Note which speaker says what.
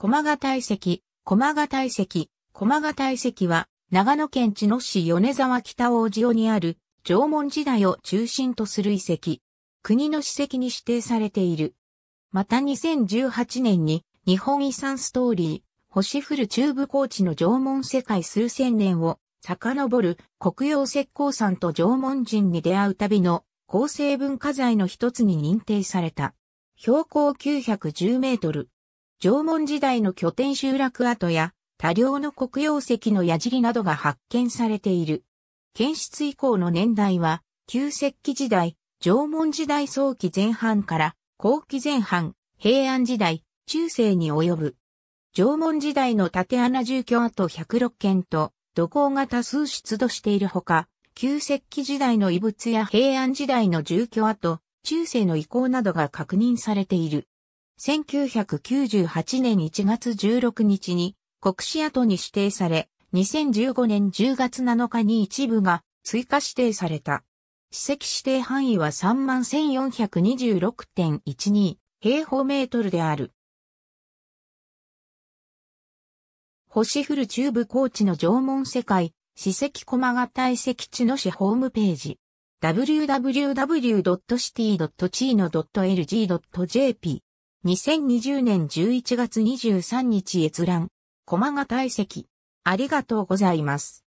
Speaker 1: 駒ヶ大石、駒ヶ大石、駒ヶ大石は、長野
Speaker 2: 県茅野市米沢北大尾にある、縄文時代を中心とする遺跡。国の史跡に指定されている。また2018年に、日本遺産ストーリー、星降る中部高地の縄文世界数千年を、遡る黒曜石膏山と縄文人に出会う旅の構成文化財の一つに認定された。標高910メートル、縄文時代の拠点集落跡や多量の黒曜石の矢尻などが発見されている。検出以降の年代は、旧石器時代、縄文時代早期前半から後期前半、平安時代、中世に及ぶ。縄文時代の縦穴住居跡106件と土工が多数出土しているほか、旧石器時代の遺物や平安時代の住居跡、中世の遺構などが確認されている。1998年1月16日に国史跡に指定され、2015年10月7日に一部が追加指定された。史跡指定範囲は31,426.12平方メートルである。
Speaker 3: 星降る中部高地の縄文世界、
Speaker 2: 史跡駒形遺跡地の市ホームページ。www.city.chino.lg.jp 2020年11月
Speaker 1: 23日閲覧。駒が体積。ありがとうございます。